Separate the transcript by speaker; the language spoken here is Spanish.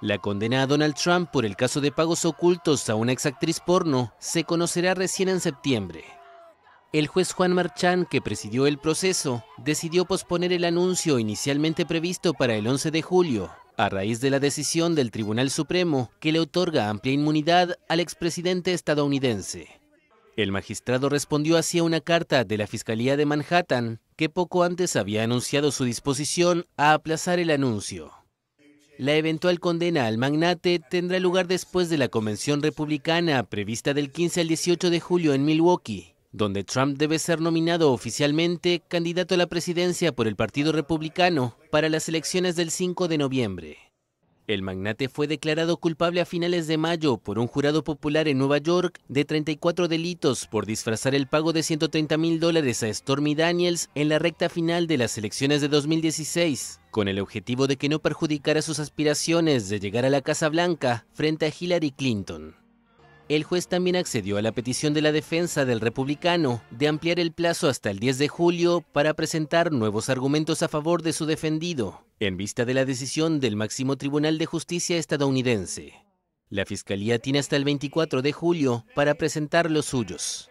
Speaker 1: La condena a Donald Trump por el caso de pagos ocultos a una exactriz porno se conocerá recién en septiembre. El juez Juan Marchán, que presidió el proceso, decidió posponer el anuncio inicialmente previsto para el 11 de julio, a raíz de la decisión del Tribunal Supremo que le otorga amplia inmunidad al expresidente estadounidense. El magistrado respondió así a una carta de la Fiscalía de Manhattan, que poco antes había anunciado su disposición a aplazar el anuncio. La eventual condena al magnate tendrá lugar después de la convención republicana prevista del 15 al 18 de julio en Milwaukee, donde Trump debe ser nominado oficialmente candidato a la presidencia por el Partido Republicano para las elecciones del 5 de noviembre. El magnate fue declarado culpable a finales de mayo por un jurado popular en Nueva York de 34 delitos por disfrazar el pago de 130 mil dólares a Stormy Daniels en la recta final de las elecciones de 2016, con el objetivo de que no perjudicara sus aspiraciones de llegar a la Casa Blanca frente a Hillary Clinton. El juez también accedió a la petición de la defensa del republicano de ampliar el plazo hasta el 10 de julio para presentar nuevos argumentos a favor de su defendido, en vista de la decisión del máximo Tribunal de Justicia estadounidense. La Fiscalía tiene hasta el 24 de julio para presentar los suyos.